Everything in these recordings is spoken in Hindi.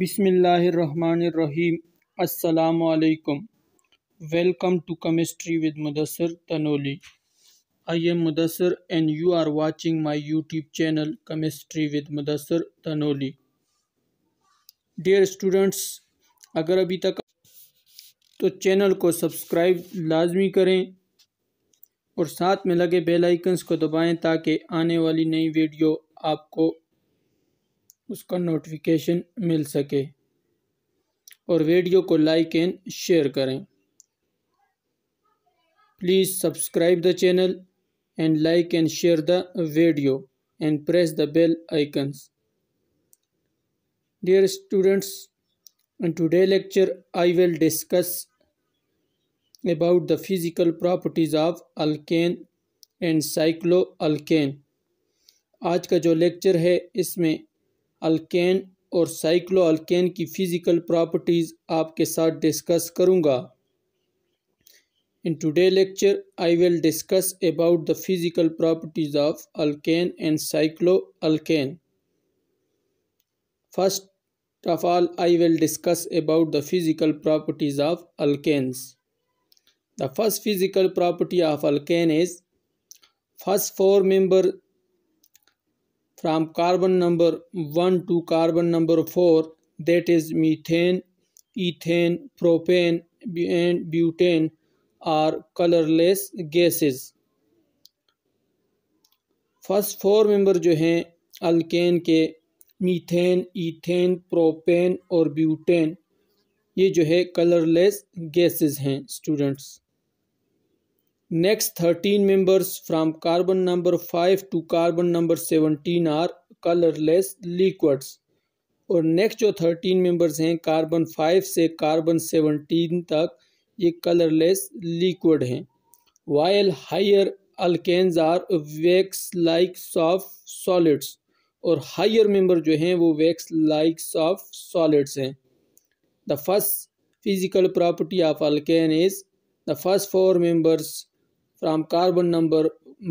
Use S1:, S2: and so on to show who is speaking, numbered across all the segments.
S1: बिसमीम अल्लाम welcome to chemistry with Mudassar Tanoli I am Mudassar and you are watching my YouTube channel chemistry with Mudassar Tanoli dear students अगर अभी तक तो चैनल को सब्सक्राइब लाजमी करें और साथ में लगे बेल आइकन्स को दबाएं ताकि आने वाली नई वीडियो आपको उसका नोटिफिकेशन मिल सके और वीडियो को लाइक एंड शेयर करें please subscribe the channel and like and share the video and press the bell icons dear students in today lecture I will discuss about the physical properties of alkane and cyclo alkane आज का जो लेक्चर है इसमें अल्केन और साइक्लो अल्केन की फिजिकल प्रॉपर्टीज़ आपके साथ डिस्कस करूंगा in today lecture I will discuss about the physical properties of alkane and cyclo alkane first of all I will discuss about the physical properties of alkanes the first physical property of alkane is first four member from carbon number 1 to carbon number 4 that is methane, ethane, propane and butane are colorless gases. first four member jo hain alkane ke methane ethane propane aur butane ये जो है कलरलेस गैसेस हैं students next thirteen members from carbon number five to carbon number seventeen are colourless liquids. और नेक्स्ट जो थर्टीन मेंबर्स हैं कार्बन फाइव से कार्बन सेवनटीन तक ये कलरलेस लिक्विड हैं while higher alkanes are wax like of solids और हायर मेंबर जो हैं वो वैक्स लाइक्स ऑफ सॉलिड्स हैं the first physical property of alkane is the first four members from carbon number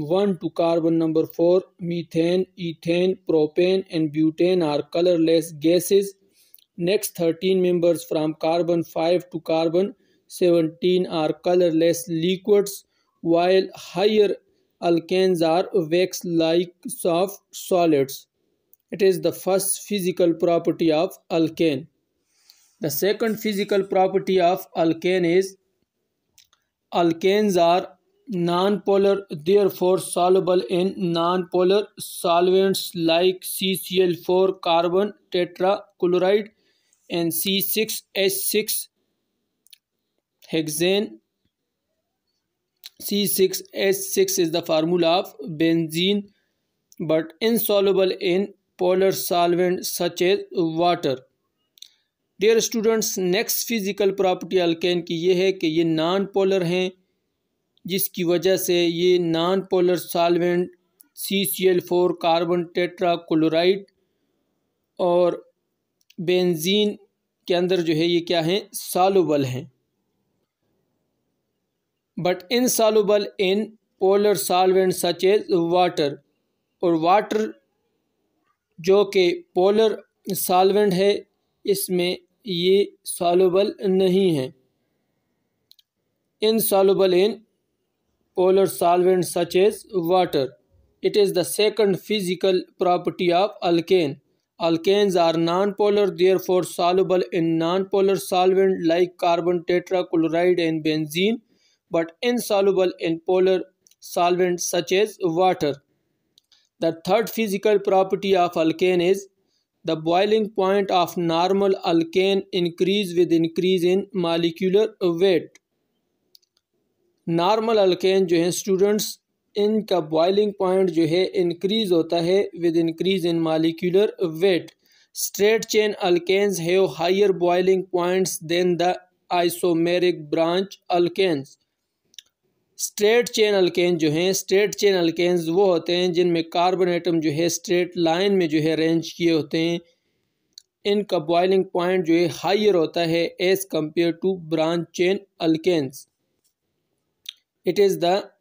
S1: 1 to carbon number 4 methane ethane propane and butane are colorless gases next 13 members from carbon 5 to carbon 17 are colorless liquids while higher alkanes are wax like soft solids it is the first physical property of alkane the second physical property of alkane is alkanes are non-polar therefore soluble in non-polar solvents like CCl4 carbon tetrachloride and C6H6 hexane C6H6 is the formula of benzene but insoluble in polar solvent such as water dear students next physical property alkane की ये है कि ये non polar हैं जिसकी वजह से ये non polar solvent C C L four carbon tetrachloride और बेंजीन के अंदर जो है ये क्या हैं सॉलोबल हैं but insoluble in polar solvent such as water और वाटर जो कि पोलर सॉल्वेंट है इसमें ये सॉलोबल नहीं है insoluble in polar solvents such as water. It is the second physical property of alkane. Alkanes are nonpolar, therefore soluble in nonpolar solvent like carbon tetrachloride and benzene, but insoluble in polar solvents such as water. The third physical property of alkane is the boiling point of normal alkane increase with increase in molecular weight. Normal alkane जो हैं स्टूडेंट्स इनका बॉइलिंग पॉइंट जो है इंक्रीज होता है with increase in molecular weight straight chain alkanes have higher boiling points than the isomeric branch alkanes straight chain alkane जो हैं स्ट्रेट चेन अल्केन्स वो होते हैं जिनमें कार्बन एटम जो है स्ट्रेट लाइन में जो है अरेंज किए होते हैं इनका बॉइलिंग पॉइंट जो है हायर होता है as compare to branch chain alkanes It is the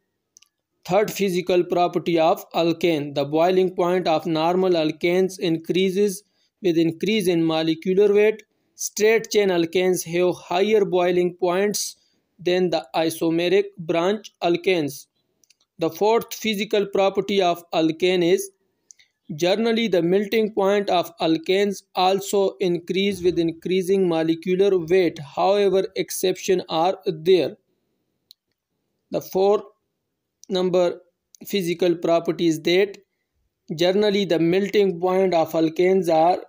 S1: third physical property of alkane. The boiling point of normal alkanes increases with increase in molecular weight. Straight chain alkanes have higher boiling points than the isomeric branch alkanes. The fourth physical property of alkane is generally the melting point of alkanes also increase with increasing molecular weight. However, exceptions are there. the four number physical properties that generally the melting point of alkanes are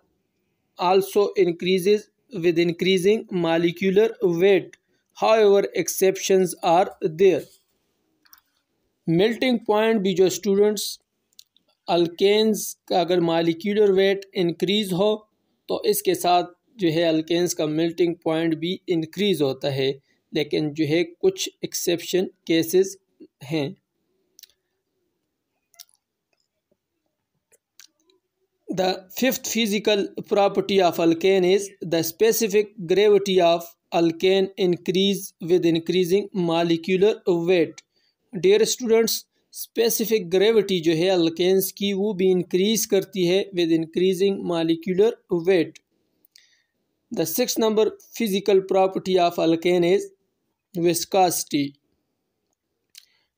S1: also increases with increasing molecular weight however exceptions are there melting point भी jo students alkanes ka agar molecular weight increase ho to iske sath jo hai alkanes ka melting point bhi increase hota hai लेकिन जो है कुछ एक्सेप्शन केसेस हैं the fifth physical property of alkane is the specific gravity of alkane increase with increasing molecular weight dear students specific gravity जो है अल्केन्स की वो भी इंक्रीज करती है with increasing molecular weight the six number physical property of alkane is viscosity.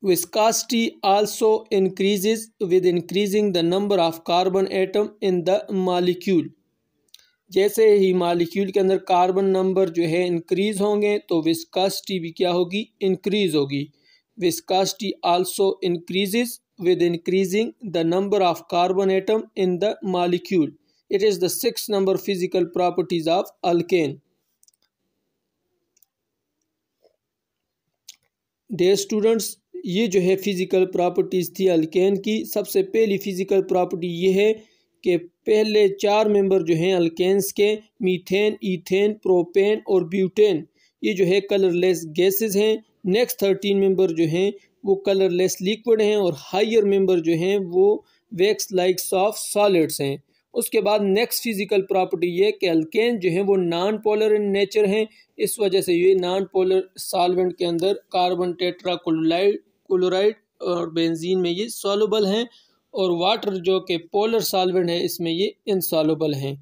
S1: Viscosity also increases with increasing the number of carbon atom in the molecule. जैसे ही मालिक्यूल के अंदर कार्बन नंबर जो है इंक्रीज होंगे तो विस्कास्टी भी क्या होगी इंक्रीज होगी viscosity also increases with increasing the number of carbon atom in the molecule it is the six number physical properties of alkane dear students ये जो है फिज़िकल प्रॉपर्टीज़ थी अल्केन की सबसे पहली फ़िज़िकल प्रॉपर्टी ये है कि पहले चार मेंबर जो हैं अल्केन्स के मीथेन ईथेन प्रोपेन और ब्यूटेन ये जो है कलरलेस गैसेस हैं नेक्स्ट थर्टीन मेंबर जो हैं वो कलरलेस लिक्विड हैं और हायर मेंबर जो हैं वो वैक्स लाइक सॉफ्ट सॉलिड्स हैं उसके बाद नेक्स्ट फिजिकल प्रॉपर्टी ये कि अल्केन जो है वो नॉन पोलर इन नेचर हैं इस वजह से ये नॉन पोलर सालवेंट के अंदर कार्बन टेट्रा क्लोराइड क्लोराइड और बेंजीन में ये सॉलोबल हैं और वाटर जो कि पोलर सालवेंट है इसमें ये इनसॉलुबल हैं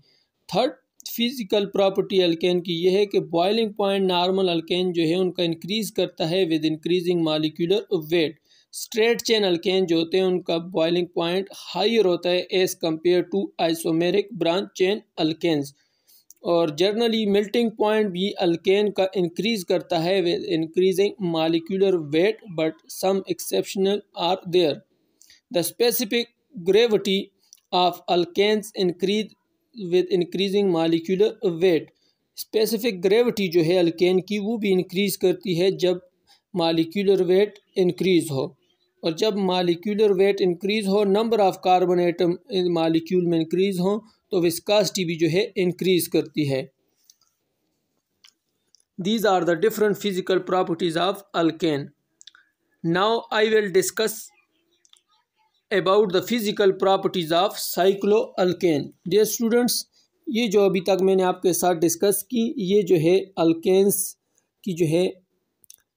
S1: थर्ड फिज़िकल प्रॉपर्टी अल्केन की यह है कि बॉइलिंग पॉइंट नॉर्मल अल्केन जो है उनका इंक्रीज़ करता है with increasing molecular weight straight chain alkane जो होते हैं उनका बॉइलिंग पॉइंट हायर होता है as compare to isomeric branch chain alkanes और जर्नली मिल्टिंग पॉइंट भी अल्केन का इंक्रीज़ करता है with increasing molecular weight but some exceptional are there the specific gravity of alkanes increase with increasing molecular weight specific gravity जो है अल्केन की वो भी इंक्रीज़ करती है जब मालिकुलर वेट इंक्रीज़ हो और जब मालिक्यूलर वेट इंक्रीज हो number of carbon atom in molecule में इंक्रीज हो तो विस्कासिटी भी जो है इंक्रीज करती है these are the different physical properties of alkane now I will discuss about the physical properties of cyclo alkane dear students ये जो अभी तक मैंने आपके साथ डिस्कस की ये जो है अल्केन्स की जो है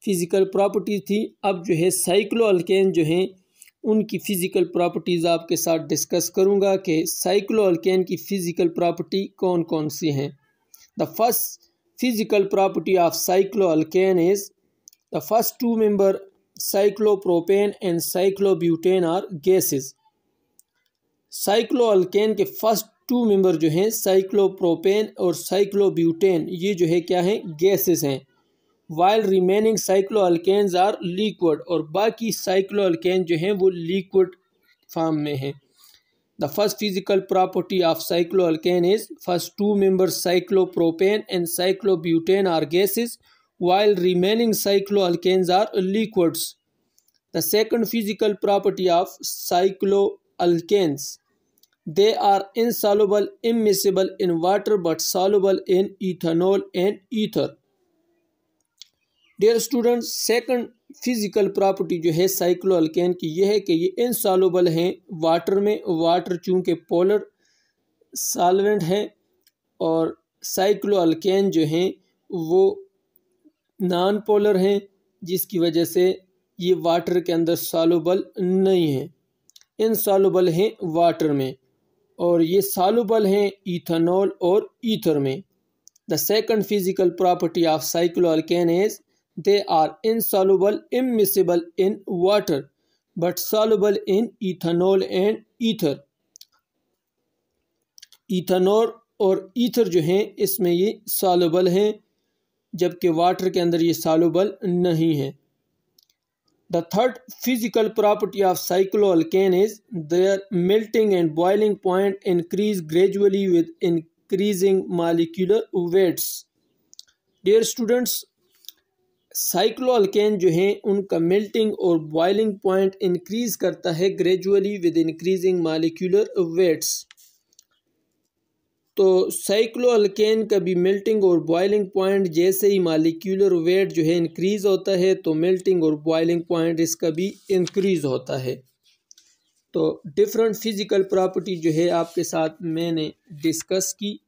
S1: फिज़िकल प्रॉपर्टीज़ थी अब जो है साइक्लो अल्केन जो हैं उनकी फ़िज़िकल प्रॉपर्टीज़ आपके साथ डिस्कस करूँगा कि साइक्लो अल्केन की फ़िज़िकल प्रॉपर्टी कौन कौन सी हैं the first physical property of cyclo alkane is the first two member cyclopropane and cyclobutane are gases cyclo alkane के फर्स्ट टू मेंबर जो हैं साइक्लोप्रोपेन और साइक्लोब्यूटेन ये जो है क्या हैं गैसेस हैं while remaining cyclo alkanes are liquid और बाकी साइक्लो अल्केन जो हैं वो लिक्विड फॉर्म में हैं the first physical property of cyclo alkane is first two member cyclo propane and cyclo butane are gases while remaining cyclo alkanes are liquids the second physical property of cyclo alkanes they are insoluble immiscible in water but soluble in ethanol and ether dear student second physical property जो है साइक्लोअल्केन की यह है कि ये इनसॉलबल हैं वाटर में वाटर चूँकि पोलर सालवेंट हैं और साइक्लोअल्केन जो हैं वो नॉन पोलर हैं जिसकी वजह से ये वाटर के अंदर सॉलोबल नहीं हैं इनसालुबल हैं वाटर में और ये सॉलोबल हैं इथेनॉल और ईथर में the second physical property of cycloalkane is They are insoluble, immiscible in water, but soluble in ethanol and ether. Ethanol और ईथर जो हैं इसमें ये सॉलुबल हैं जबकि वाटर के अंदर ये सॉलुबल नहीं हैं the third physical property of cycloalkane is their melting and boiling point increase gradually with increasing molecular weights dear students cycloalkane जो हैं उनका मेल्टिंग और बॉइलिंग पॉइंट इंक्रीज करता है gradually with increasing molecular weights तो साइक्लोअल्केन का भी मेल्टिंग और बॉइलिंग पॉइंट जैसे ही मालिक्यूलर वेट जो है इंक्रीज होता है तो मेल्टिंग और बॉइलिंग पॉइंट इसका भी इंक्रीज होता है तो डिफरेंट फिज़िकल प्रॉपर्टी जो है आपके साथ मैंने डिस्कस की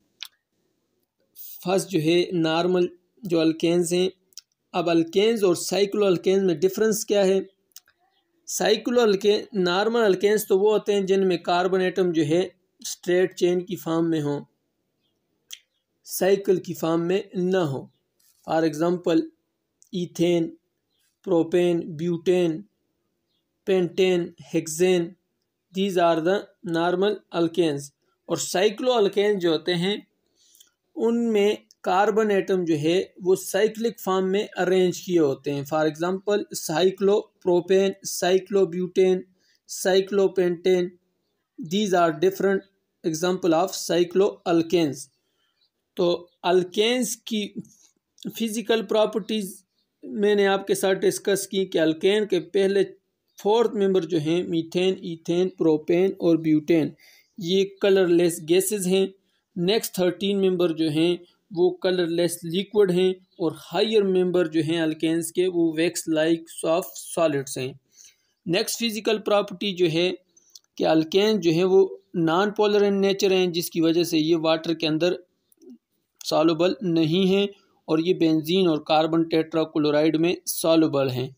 S1: फर्स्ट जो है नॉर्मल जो अल्केन्स हैं अब अल्केन्स और साइक्लो अल्केन्स में डिफरेंस क्या है साइक्लो अल्के नॉर्मल अल्केन्स तो वो होते हैं जिनमें कार्बन एटम जो है स्ट्रेट चेन की फार्म में हो साइकिल की फार्म में ना हो for example ethane propane butane pentane hexane these are the normal alkanes और साइक्लो अल्केन्स जो होते हैं उनमें कार्बन एटम जो है वो साइक्लिक फॉर्म में अरेंज किए होते हैं for example cyclo propane cyclobutane cyclopentane these are different example of cyclo alkanes तो अल्केन्स की फिज़िकल प्रॉपर्टीज़ मैंने आपके साथ डिस्कस की कि अल्केन के पहले फोर्थ मेंबर जो हैं मीथेन ईथेन प्रोपेन और ब्यूटेन ये कलरलेस गैसेस हैं नेक्स्ट थर्टीन मेंबर जो हैं वो कलरलेस लिक्विड हैं और हायर मेंबर जो हैं अल्केन्स के वो वैक्स लाइक सॉफ्ट सॉलिड्स हैं नेक्स्ट फिज़िकल प्रॉपर्टी जो है कि अल्केन जो है वो नॉन पोलर इन नेचर हैं जिसकी वजह से ये वाटर के अंदर सॉलबल नहीं हैं और ये बेंजीन और कार्बन टेट्राक्लोराइड में सॉलबल हैं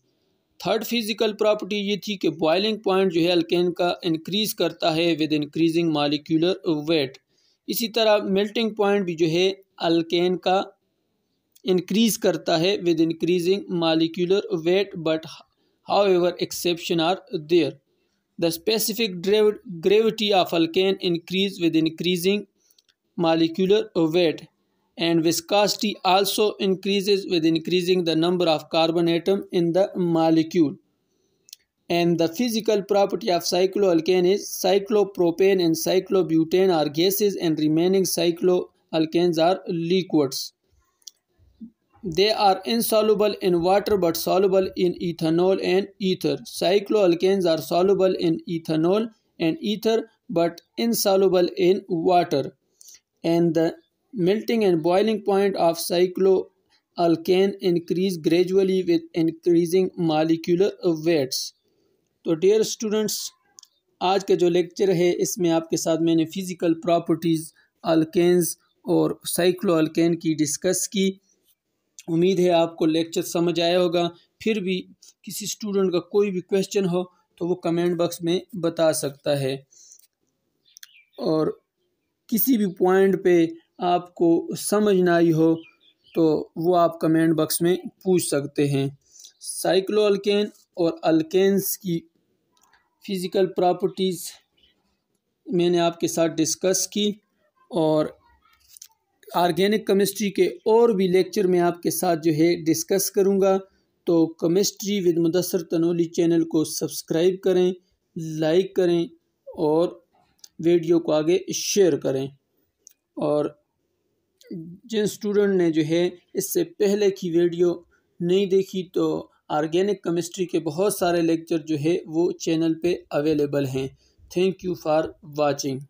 S1: थर्ड फिज़िकल प्रॉपर्टी ये थी कि बॉयलिंग पॉइंट जो है अल्केन का इंक्रीज़ करता है विद इंक्रीजिंग मालिक्यूलर वेट इसी तरह मेल्टिंग पॉइंट भी जो है अल्केन का इंक्रीज करता है with increasing molecular weight but however exception are there the specific gravity of alkane increase with increasing molecular weight and viscosity also increases with increasing the number of carbon atom in the molecule and the physical property of cyclo alkane is cyclopropane and cyclobutane are gases and remaining cyclo alkanes are liquids they are insoluble in water but soluble in ethanol and ether cycloalkanes are soluble in ethanol and ether but insoluble in water and the melting and boiling point of cycloalkane increase gradually with increasing molecular weights to so dear students aaj ka jo lecture hai isme aapke sath maine physical properties alkanes और साइक्लोअल्केन की डिस्कस की उम्मीद है आपको लेक्चर समझ आया होगा फिर भी किसी स्टूडेंट का कोई भी क्वेश्चन हो तो वो कमेंट बॉक्स में बता सकता है और किसी भी पॉइंट पे आपको समझ ना आई हो तो वो आप कमेंट बॉक्स में पूछ सकते हैं साइक्लोअल्केन और अल्केन्स की फिज़िकल प्रॉपर्टीज़ मैंने आपके साथ डिस्कस की और ऑर्गेनिक केमिस्ट्री के और भी लेक्चर में आपके साथ जो है डिस्कस करूँगा तो chemistry with Mudassar Tanoli channel को सब्सक्राइब करें लाइक करें और वीडियो को आगे शेयर करें और जिन स्टूडेंट ने जो है इससे पहले की वीडियो नहीं देखी तो ऑर्गेनिक केमिस्ट्री के बहुत सारे लेक्चर जो है वो चैनल पे अवेलेबल हैं थैंक यू फॉर वाचिंग